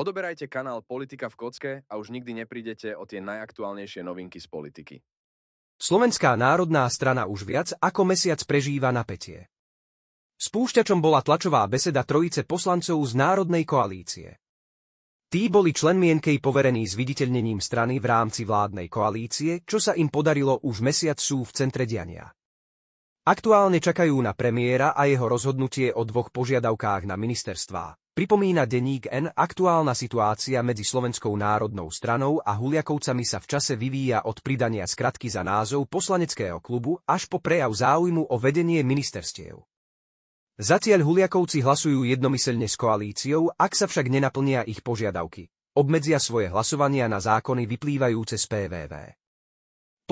Odoberajte kanál Politika v kocke a už nikdy neprídete o tie najaktuálnejšie novinky z politiky. Slovenská národná strana už viac ako mesiac prežíva napätie. Spúšťačom bola tlačová beseda trojice poslancov z Národnej koalície. Tí boli členmienkej poverení s viditeľnením strany v rámci vládnej koalície, čo sa im podarilo už mesiac sú v centre diania. Aktuálne čakajú na premiéra a jeho rozhodnutie o dvoch požiadavkách na ministerstvá. Pripomína denník N, aktuálna situácia medzi Slovenskou národnou stranou a Huliakovcami sa v čase vyvíja od pridania skratky za názov poslaneckého klubu až po prejav záujmu o vedenie ministerstiev. Zatiaľ Huliakovci hlasujú jednomyselne s koalíciou, ak sa však nenaplnia ich požiadavky. Obmedzia svoje hlasovania na zákony vyplývajúce z PVV.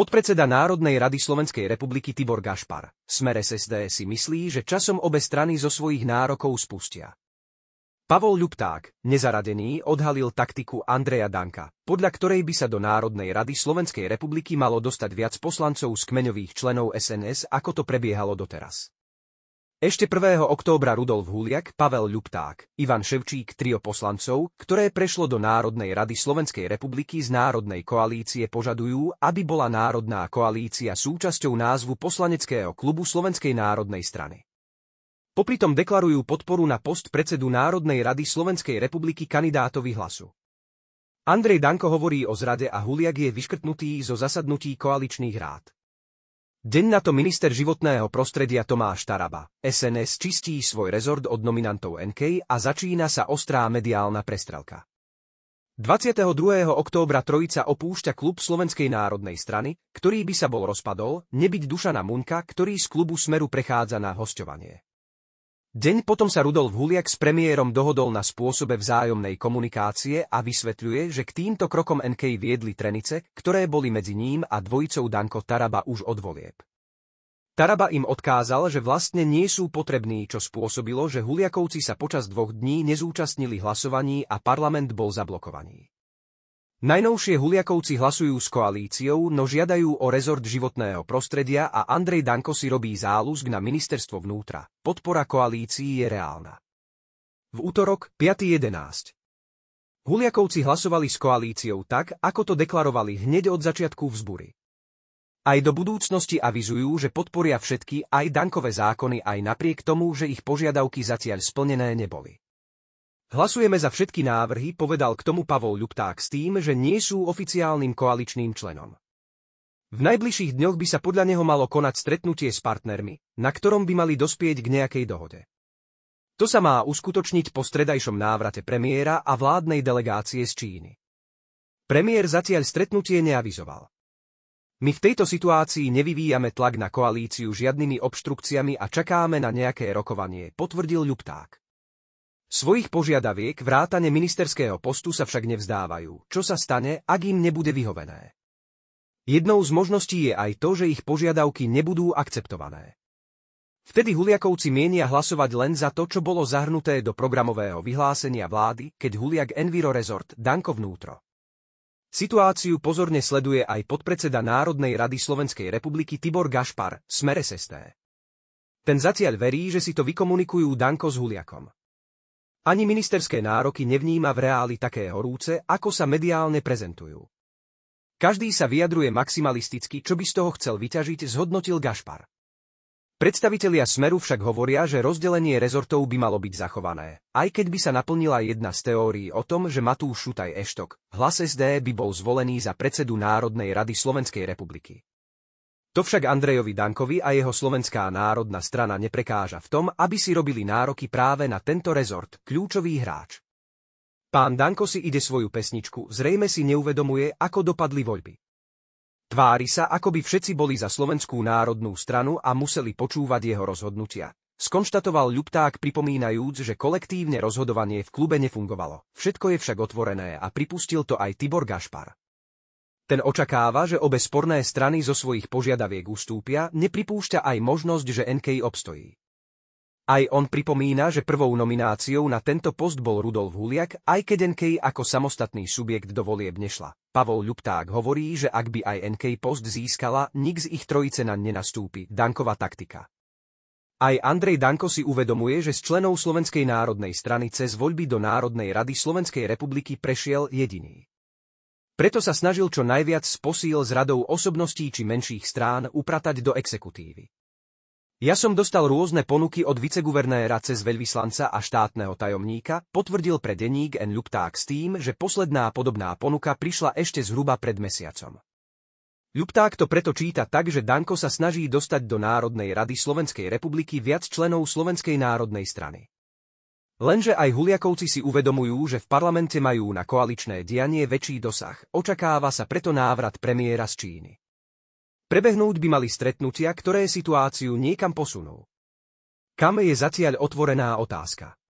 Podpredseda Národnej rady Slovenskej republiky Tibor Gašpar. Smer SSD si myslí, že časom obe strany zo svojich nárokov spustia. Pavol Ľupták, nezaradený, odhalil taktiku Andreja Danka, podľa ktorej by sa do Národnej rady Slovenskej republiky malo dostať viac poslancov z kmeňových členov SNS, ako to prebiehalo doteraz. Ešte 1. októbra Rudolf Huliak, Pavel Ľupták, Ivan Ševčík trio poslancov, ktoré prešlo do Národnej rady Slovenskej republiky z Národnej koalície požadujú, aby bola Národná koalícia súčasťou názvu poslaneckého klubu Slovenskej národnej strany. Popri tom deklarujú podporu na post predsedu Národnej rady Slovenskej republiky kandidátovi hlasu. Andrej Danko hovorí o zrade a Huliak je vyškrtnutý zo zasadnutí koaličných rád. Deň na to minister životného prostredia Tomáš Taraba, SNS čistí svoj rezort od nominantov NK a začína sa ostrá mediálna prestrelka. 22. októbra Trojica opúšťa klub Slovenskej národnej strany, ktorý by sa bol rozpadol, nebyť Dušana Munka, ktorý z klubu Smeru prechádza na hosťovanie. Deň potom sa Rudolf Huliak s premiérom dohodol na spôsobe vzájomnej komunikácie a vysvetľuje, že k týmto krokom NK viedli trenice, ktoré boli medzi ním a dvojicou Danko Taraba už od volieb. Taraba im odkázal, že vlastne nie sú potrební, čo spôsobilo, že Huliakovci sa počas dvoch dní nezúčastnili hlasovaní a parlament bol zablokovaný. Najnovšie Huliakovci hlasujú s koalíciou, no žiadajú o rezort životného prostredia a Andrej Danko si robí záluzk na ministerstvo vnútra. Podpora koalícii je reálna. V útorok 5.11. Huliakovci hlasovali s koalíciou tak, ako to deklarovali hneď od začiatku vzbury. Aj do budúcnosti avizujú, že podporia všetky aj dankové zákony aj napriek tomu, že ich požiadavky zatiaľ splnené neboli. Hlasujeme za všetky návrhy, povedal k tomu Pavol Ľupták s tým, že nie sú oficiálnym koaličným členom. V najbližších dňoch by sa podľa neho malo konať stretnutie s partnermi, na ktorom by mali dospieť k nejakej dohode. To sa má uskutočniť po stredajšom návrate premiéra a vládnej delegácie z Číny. Premiér zatiaľ stretnutie neavizoval. My v tejto situácii nevyvíjame tlak na koalíciu žiadnymi obštrukciami a čakáme na nejaké rokovanie, potvrdil Ľupták. Svojich požiadaviek vrátane ministerského postu sa však nevzdávajú, čo sa stane, ak im nebude vyhovené. Jednou z možností je aj to, že ich požiadavky nebudú akceptované. Vtedy Huliakovci mienia hlasovať len za to, čo bolo zahrnuté do programového vyhlásenia vlády, keď Huliak Enviro Resort Danko vnútro. Situáciu pozorne sleduje aj podpredseda Národnej rady Slovenskej republiky Tibor Gašpar, Smeresesté. Ten zatiaľ verí, že si to vykomunikujú Danko s Huliakom. Ani ministerské nároky nevníma v reáli také horúce, ako sa mediálne prezentujú. Každý sa vyjadruje maximalisticky, čo by z toho chcel vyťažiť, zhodnotil Gašpar. Predstavitelia Smeru však hovoria, že rozdelenie rezortov by malo byť zachované, aj keď by sa naplnila jedna z teórií o tom, že Matúš Šutaj Eštok, hlas SD by bol zvolený za predsedu Národnej rady Slovenskej republiky. To však Andrejovi Dankovi a jeho slovenská národná strana neprekáža v tom, aby si robili nároky práve na tento rezort, kľúčový hráč. Pán Danko si ide svoju pesničku, zrejme si neuvedomuje, ako dopadli voľby. Tvári sa, ako by všetci boli za Slovenskú národnú stranu a museli počúvať jeho rozhodnutia. Skonštatoval Ľupták pripomínajúc, že kolektívne rozhodovanie v klube nefungovalo. Všetko je však otvorené a pripustil to aj Tibor Gašpar. Ten očakáva, že obe sporné strany zo svojich požiadaviek ustúpia, nepripúšťa aj možnosť, že NK obstojí. Aj on pripomína, že prvou nomináciou na tento post bol Rudolf Huliak, aj keď NK ako samostatný subjekt do volieb nešla. Pavol Ľupták hovorí, že ak by aj NK post získala, nik z ich trojice na nenastúpi, Danková taktika. Aj Andrej Danko si uvedomuje, že z členov Slovenskej národnej strany cez voľby do Národnej rady Slovenskej republiky prešiel jediný. Preto sa snažil čo najviac z posíl s radou osobností či menších strán upratať do exekutívy. Ja som dostal rôzne ponuky od viceguvernéra cez veľvyslanca a štátneho tajomníka, potvrdil pre denník N. Lupták s tým, že posledná podobná ponuka prišla ešte zhruba pred mesiacom. Lupták to preto číta tak, že Danko sa snaží dostať do Národnej rady Slovenskej republiky viac členov Slovenskej národnej strany. Lenže aj Huliakovci si uvedomujú, že v parlamente majú na koaličné dianie väčší dosah, očakáva sa preto návrat premiéra z Číny. Prebehnúť by mali stretnutia, ktoré situáciu niekam posunú. Kam je zatiaľ otvorená otázka.